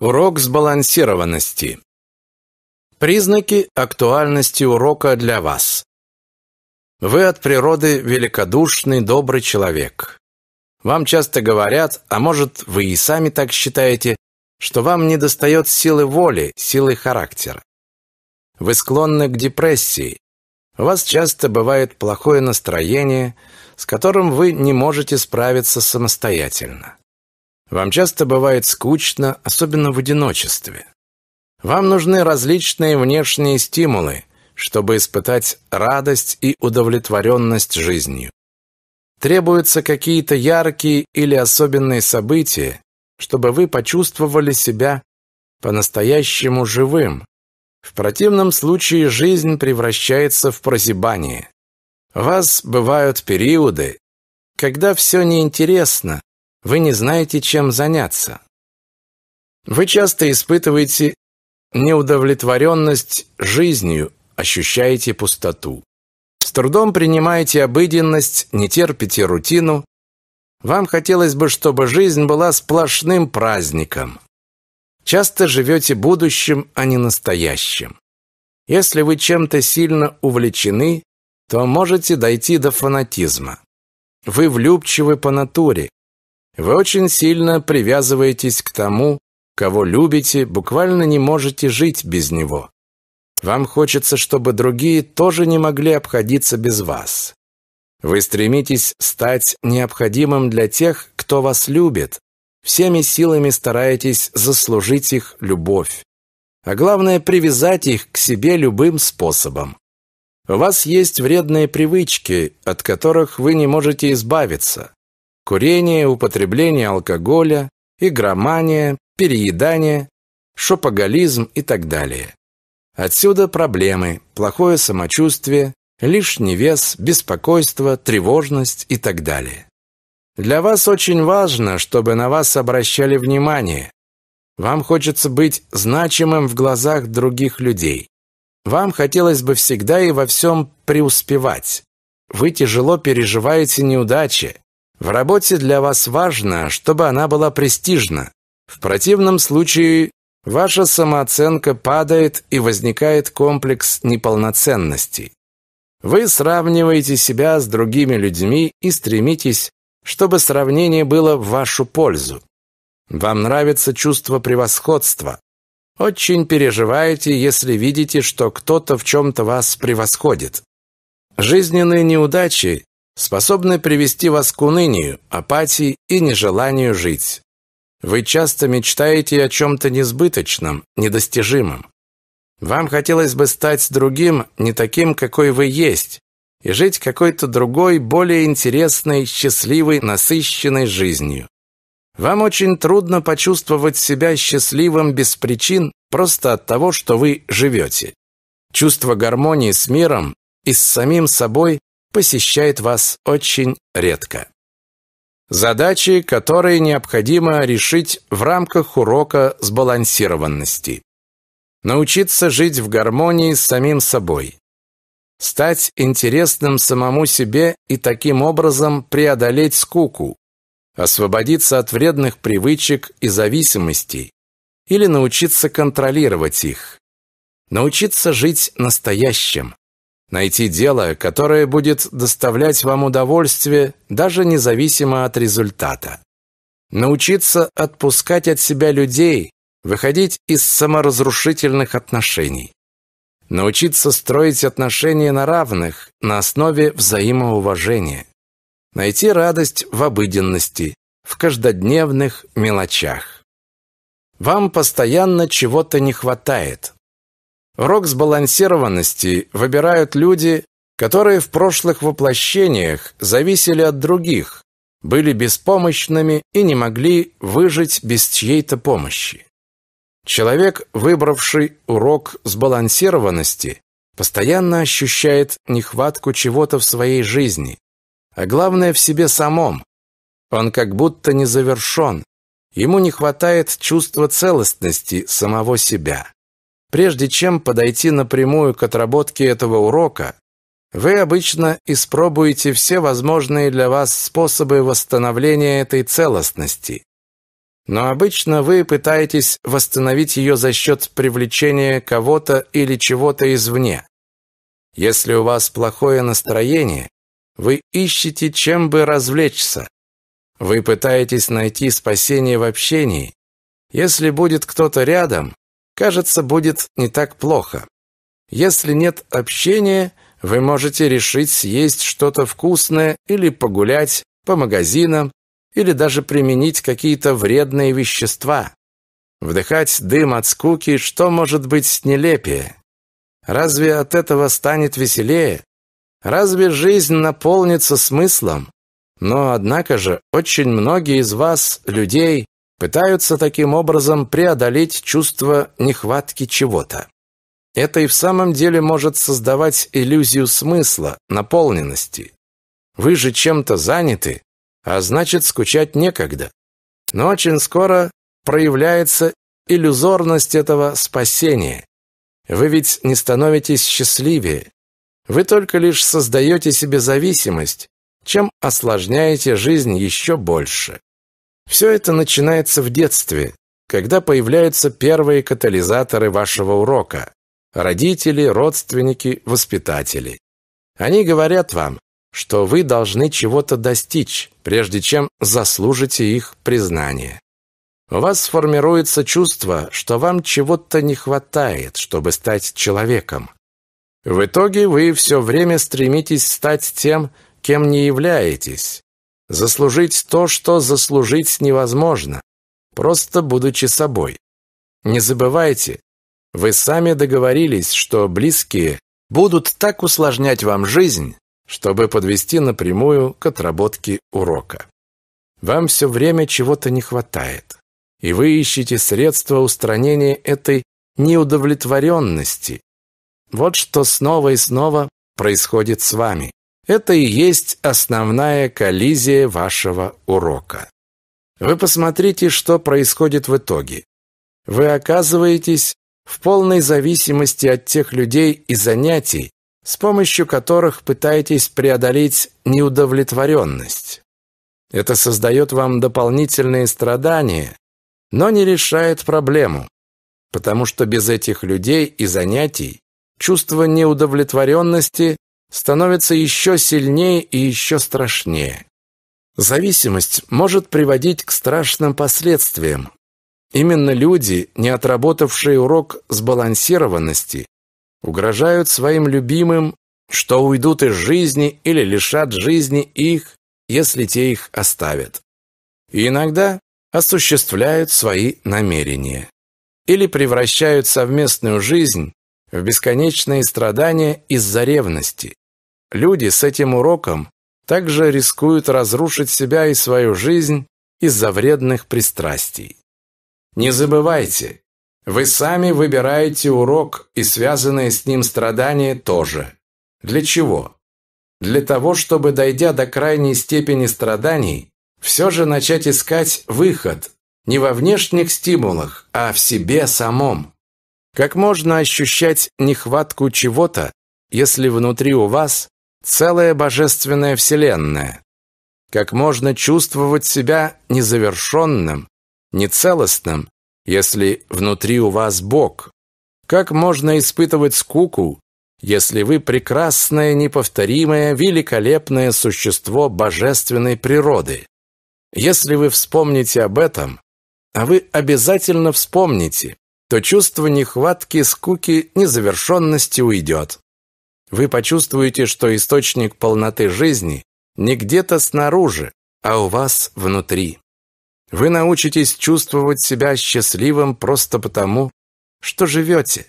Урок сбалансированности. Признаки актуальности урока для вас. Вы от природы великодушный, добрый человек. Вам часто говорят, а может, вы и сами так считаете, что вам недостает силы воли, силы характера. Вы склонны к депрессии. У вас часто бывает плохое настроение, с которым вы не можете справиться самостоятельно. Вам часто бывает скучно, особенно в одиночестве. Вам нужны различные внешние стимулы, чтобы испытать радость и удовлетворенность жизнью. Требуются какие-то яркие или особенные события, чтобы вы почувствовали себя по-настоящему живым. В противном случае жизнь превращается в прозябание. У вас бывают периоды, когда все неинтересно, вы не знаете, чем заняться. Вы часто испытываете неудовлетворенность жизнью, ощущаете пустоту. С трудом принимаете обыденность, не терпите рутину. Вам хотелось бы, чтобы жизнь была сплошным праздником. Часто живете будущим, а не настоящим. Если вы чем-то сильно увлечены, то можете дойти до фанатизма. Вы влюбчивы по натуре, вы очень сильно привязываетесь к тому, кого любите, буквально не можете жить без него. Вам хочется, чтобы другие тоже не могли обходиться без вас. Вы стремитесь стать необходимым для тех, кто вас любит, всеми силами стараетесь заслужить их любовь. А главное, привязать их к себе любым способом. У вас есть вредные привычки, от которых вы не можете избавиться курение, употребление алкоголя, игромания, переедание, шопоголизм и так далее. Отсюда проблемы, плохое самочувствие, лишний вес, беспокойство, тревожность и так далее. Для вас очень важно, чтобы на вас обращали внимание. Вам хочется быть значимым в глазах других людей. Вам хотелось бы всегда и во всем преуспевать. Вы тяжело переживаете неудачи, в работе для вас важно, чтобы она была престижна. В противном случае ваша самооценка падает и возникает комплекс неполноценности. Вы сравниваете себя с другими людьми и стремитесь, чтобы сравнение было в вашу пользу. Вам нравится чувство превосходства. Очень переживаете, если видите, что кто-то в чем-то вас превосходит. Жизненные неудачи способны привести вас к унынию, апатии и нежеланию жить. Вы часто мечтаете о чем-то несбыточном, недостижимом. Вам хотелось бы стать другим, не таким, какой вы есть, и жить какой-то другой, более интересной, счастливой, насыщенной жизнью. Вам очень трудно почувствовать себя счастливым без причин просто от того, что вы живете. Чувство гармонии с миром и с самим собой посещает вас очень редко. Задачи, которые необходимо решить в рамках урока сбалансированности. Научиться жить в гармонии с самим собой. Стать интересным самому себе и таким образом преодолеть скуку. Освободиться от вредных привычек и зависимостей. Или научиться контролировать их. Научиться жить настоящим. Найти дело, которое будет доставлять вам удовольствие, даже независимо от результата. Научиться отпускать от себя людей, выходить из саморазрушительных отношений. Научиться строить отношения на равных, на основе взаимоуважения. Найти радость в обыденности, в каждодневных мелочах. Вам постоянно чего-то не хватает. Рок сбалансированности выбирают люди, которые в прошлых воплощениях зависели от других, были беспомощными и не могли выжить без чьей-то помощи. Человек, выбравший урок сбалансированности, постоянно ощущает нехватку чего-то в своей жизни, а главное в себе самом. Он как будто не завершен, ему не хватает чувства целостности самого себя. Прежде чем подойти напрямую к отработке этого урока, вы обычно испробуете все возможные для вас способы восстановления этой целостности. Но обычно вы пытаетесь восстановить ее за счет привлечения кого-то или чего-то извне. Если у вас плохое настроение, вы ищете, чем бы развлечься. Вы пытаетесь найти спасение в общении. Если будет кто-то рядом, кажется, будет не так плохо. Если нет общения, вы можете решить съесть что-то вкусное или погулять по магазинам, или даже применить какие-то вредные вещества. Вдыхать дым от скуки, что может быть нелепее? Разве от этого станет веселее? Разве жизнь наполнится смыслом? Но, однако же, очень многие из вас, людей, Пытаются таким образом преодолеть чувство нехватки чего-то. Это и в самом деле может создавать иллюзию смысла, наполненности. Вы же чем-то заняты, а значит скучать некогда. Но очень скоро проявляется иллюзорность этого спасения. Вы ведь не становитесь счастливее. Вы только лишь создаете себе зависимость, чем осложняете жизнь еще больше. Все это начинается в детстве, когда появляются первые катализаторы вашего урока – родители, родственники, воспитатели. Они говорят вам, что вы должны чего-то достичь, прежде чем заслужите их признание. У вас сформируется чувство, что вам чего-то не хватает, чтобы стать человеком. В итоге вы все время стремитесь стать тем, кем не являетесь, Заслужить то, что заслужить невозможно, просто будучи собой. Не забывайте, вы сами договорились, что близкие будут так усложнять вам жизнь, чтобы подвести напрямую к отработке урока. Вам все время чего-то не хватает, и вы ищете средства устранения этой неудовлетворенности. Вот что снова и снова происходит с вами. Это и есть основная коллизия вашего урока. Вы посмотрите, что происходит в итоге. Вы оказываетесь в полной зависимости от тех людей и занятий, с помощью которых пытаетесь преодолеть неудовлетворенность. Это создает вам дополнительные страдания, но не решает проблему, потому что без этих людей и занятий чувство неудовлетворенности становится еще сильнее и еще страшнее. Зависимость может приводить к страшным последствиям. Именно люди, не отработавшие урок сбалансированности, угрожают своим любимым, что уйдут из жизни или лишат жизни их, если те их оставят. И иногда осуществляют свои намерения. Или превращают совместную жизнь в бесконечные страдания из-за ревности. Люди с этим уроком также рискуют разрушить себя и свою жизнь из-за вредных пристрастий. Не забывайте, вы сами выбираете урок и связанные с ним страдания тоже. Для чего? Для того, чтобы, дойдя до крайней степени страданий, все же начать искать выход не во внешних стимулах, а в себе самом. Как можно ощущать нехватку чего-то, если внутри у вас целая божественная вселенная. Как можно чувствовать себя незавершенным, нецелостным, если внутри у вас Бог? Как можно испытывать скуку, если вы прекрасное, неповторимое, великолепное существо божественной природы? Если вы вспомните об этом, а вы обязательно вспомните, то чувство нехватки, скуки, незавершенности уйдет. Вы почувствуете, что источник полноты жизни не где-то снаружи, а у вас внутри. Вы научитесь чувствовать себя счастливым просто потому, что живете.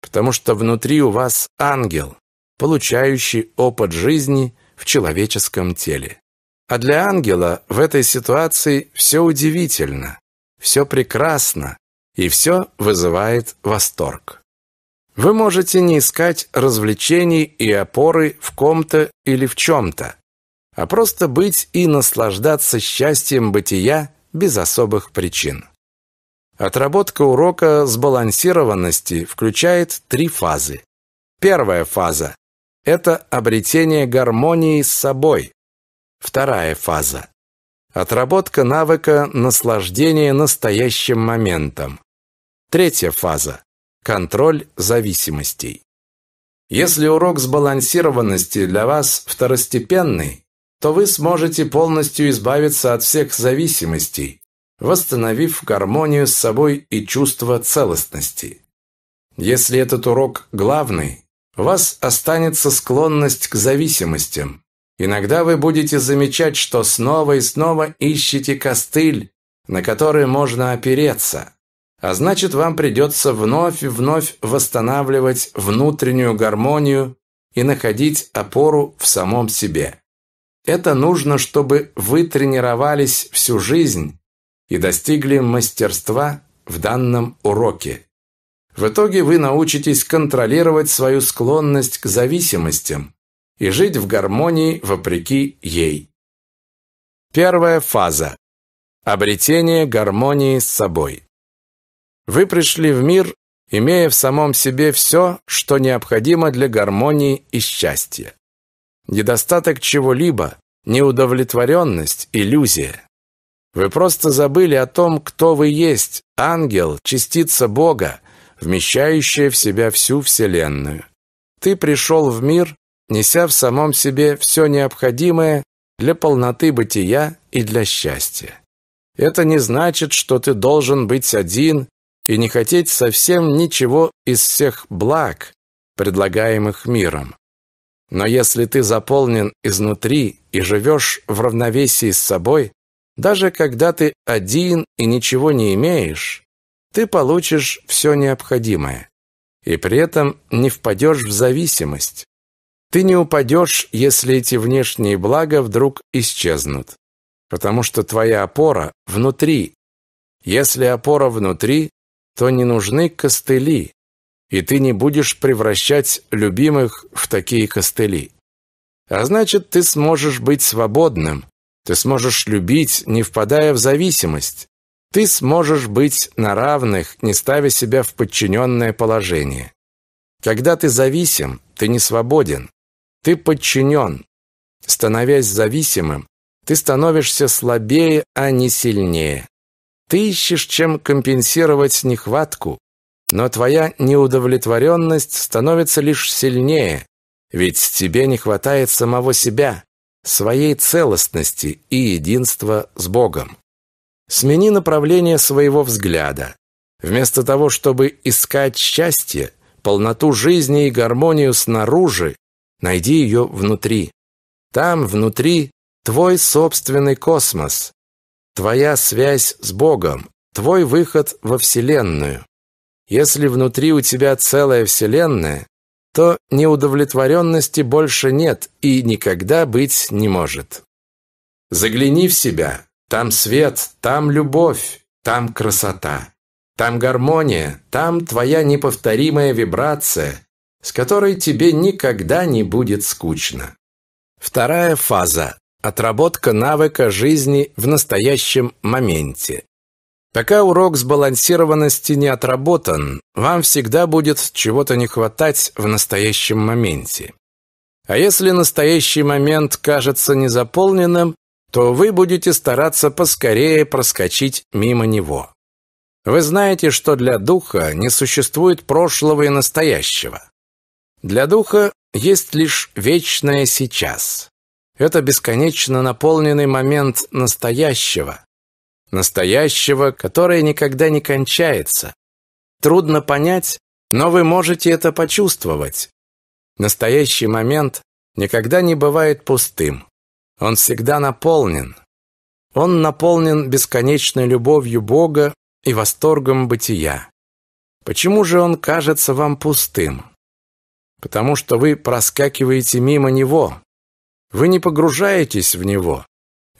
Потому что внутри у вас ангел, получающий опыт жизни в человеческом теле. А для ангела в этой ситуации все удивительно, все прекрасно и все вызывает восторг. Вы можете не искать развлечений и опоры в ком-то или в чем-то, а просто быть и наслаждаться счастьем бытия без особых причин. Отработка урока сбалансированности включает три фазы. Первая фаза – это обретение гармонии с собой. Вторая фаза – отработка навыка наслаждения настоящим моментом. Третья фаза Контроль зависимостей. Если урок сбалансированности для вас второстепенный, то вы сможете полностью избавиться от всех зависимостей, восстановив гармонию с собой и чувство целостности. Если этот урок главный, у вас останется склонность к зависимостям. Иногда вы будете замечать, что снова и снова ищете костыль, на который можно опереться. А значит, вам придется вновь и вновь восстанавливать внутреннюю гармонию и находить опору в самом себе. Это нужно, чтобы вы тренировались всю жизнь и достигли мастерства в данном уроке. В итоге вы научитесь контролировать свою склонность к зависимостям и жить в гармонии вопреки ей. Первая фаза. Обретение гармонии с собой. Вы пришли в мир, имея в самом себе все, что необходимо для гармонии и счастья. Недостаток чего-либо, неудовлетворенность, иллюзия. Вы просто забыли о том, кто вы есть, ангел, частица Бога, вмещающая в себя всю Вселенную. Ты пришел в мир, неся в самом себе все необходимое для полноты бытия и для счастья. Это не значит, что ты должен быть один и не хотеть совсем ничего из всех благ, предлагаемых миром. Но если ты заполнен изнутри и живешь в равновесии с собой, даже когда ты один и ничего не имеешь, ты получишь все необходимое. И при этом не впадешь в зависимость. Ты не упадешь, если эти внешние блага вдруг исчезнут. Потому что твоя опора внутри. Если опора внутри, то не нужны костыли, и ты не будешь превращать любимых в такие костыли. А значит, ты сможешь быть свободным, ты сможешь любить, не впадая в зависимость, ты сможешь быть на равных, не ставя себя в подчиненное положение. Когда ты зависим, ты не свободен, ты подчинен. Становясь зависимым, ты становишься слабее, а не сильнее. Ты ищешь, чем компенсировать нехватку, но твоя неудовлетворенность становится лишь сильнее, ведь тебе не хватает самого себя, своей целостности и единства с Богом. Смени направление своего взгляда. Вместо того, чтобы искать счастье, полноту жизни и гармонию снаружи, найди ее внутри. Там, внутри, твой собственный космос, твоя связь с Богом, твой выход во Вселенную. Если внутри у тебя целая Вселенная, то неудовлетворенности больше нет и никогда быть не может. Загляни в себя. Там свет, там любовь, там красота. Там гармония, там твоя неповторимая вибрация, с которой тебе никогда не будет скучно. Вторая фаза Отработка навыка жизни в настоящем моменте. Пока урок сбалансированности не отработан, вам всегда будет чего-то не хватать в настоящем моменте. А если настоящий момент кажется незаполненным, то вы будете стараться поскорее проскочить мимо него. Вы знаете, что для духа не существует прошлого и настоящего. Для духа есть лишь вечное сейчас это бесконечно наполненный момент настоящего. Настоящего, которое никогда не кончается. Трудно понять, но вы можете это почувствовать. Настоящий момент никогда не бывает пустым. Он всегда наполнен. Он наполнен бесконечной любовью Бога и восторгом бытия. Почему же он кажется вам пустым? Потому что вы проскакиваете мимо него, вы не погружаетесь в него,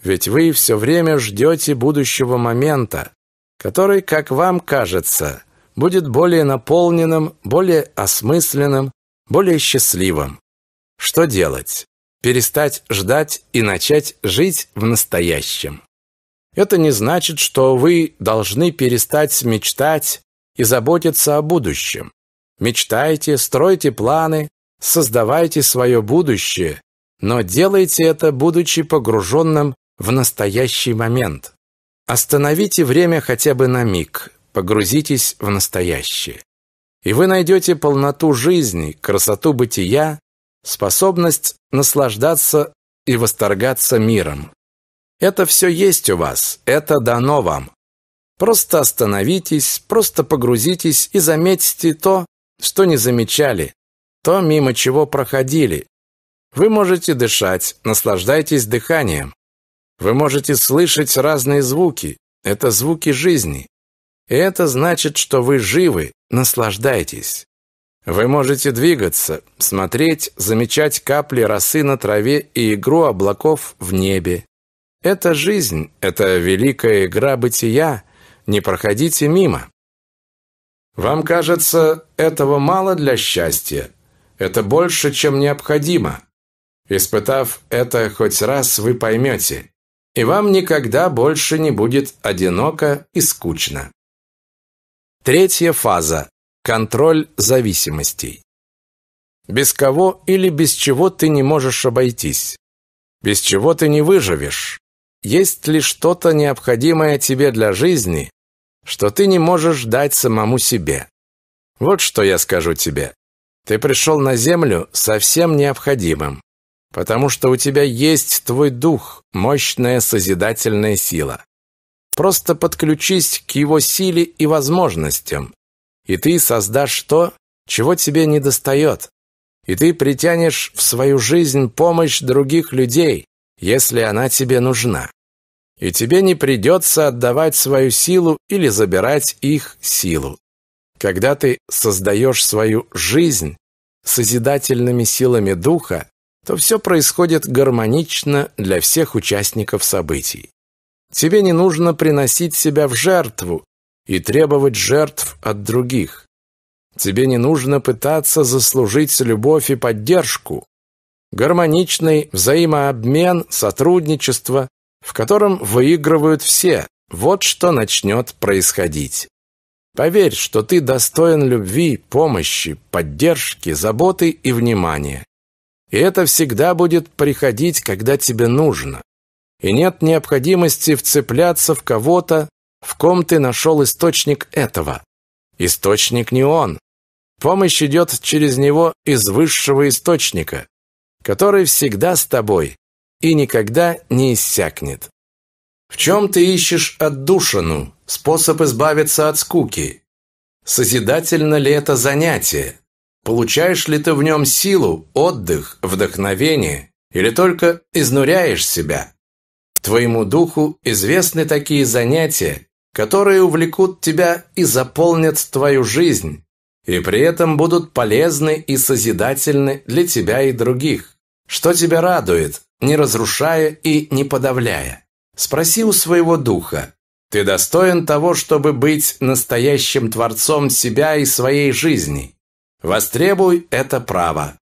ведь вы все время ждете будущего момента, который, как вам кажется, будет более наполненным, более осмысленным, более счастливым. Что делать? Перестать ждать и начать жить в настоящем. Это не значит, что вы должны перестать мечтать и заботиться о будущем. Мечтайте, стройте планы, создавайте свое будущее, но делайте это, будучи погруженным в настоящий момент. Остановите время хотя бы на миг, погрузитесь в настоящее. И вы найдете полноту жизни, красоту бытия, способность наслаждаться и восторгаться миром. Это все есть у вас, это дано вам. Просто остановитесь, просто погрузитесь и заметьте то, что не замечали, то, мимо чего проходили, вы можете дышать, наслаждайтесь дыханием. Вы можете слышать разные звуки. Это звуки жизни. И это значит, что вы живы, наслаждайтесь. Вы можете двигаться, смотреть, замечать капли росы на траве и игру облаков в небе. Это жизнь, это великая игра бытия. Не проходите мимо. Вам кажется, этого мало для счастья? Это больше, чем необходимо. Испытав это хоть раз, вы поймете, и вам никогда больше не будет одиноко и скучно. Третья фаза. Контроль зависимостей. Без кого или без чего ты не можешь обойтись. Без чего ты не выживешь. Есть ли что-то необходимое тебе для жизни, что ты не можешь дать самому себе? Вот что я скажу тебе. Ты пришел на Землю со всем необходимым потому что у тебя есть твой дух, мощная созидательная сила. Просто подключись к его силе и возможностям, и ты создашь то, чего тебе недостает, и ты притянешь в свою жизнь помощь других людей, если она тебе нужна. И тебе не придется отдавать свою силу или забирать их силу. Когда ты создаешь свою жизнь созидательными силами духа, то все происходит гармонично для всех участников событий. Тебе не нужно приносить себя в жертву и требовать жертв от других. Тебе не нужно пытаться заслужить любовь и поддержку. Гармоничный взаимообмен, сотрудничество, в котором выигрывают все, вот что начнет происходить. Поверь, что ты достоин любви, помощи, поддержки, заботы и внимания. И это всегда будет приходить, когда тебе нужно. И нет необходимости вцепляться в кого-то, в ком ты нашел источник этого. Источник не он. Помощь идет через него из высшего источника, который всегда с тобой и никогда не иссякнет. В чем ты ищешь отдушину, способ избавиться от скуки? Созидательно ли это занятие? Получаешь ли ты в нем силу, отдых, вдохновение, или только изнуряешь себя? Твоему духу известны такие занятия, которые увлекут тебя и заполнят твою жизнь, и при этом будут полезны и созидательны для тебя и других. Что тебя радует, не разрушая и не подавляя? Спроси у своего духа. Ты достоин того, чтобы быть настоящим творцом себя и своей жизни. Востребуй это право.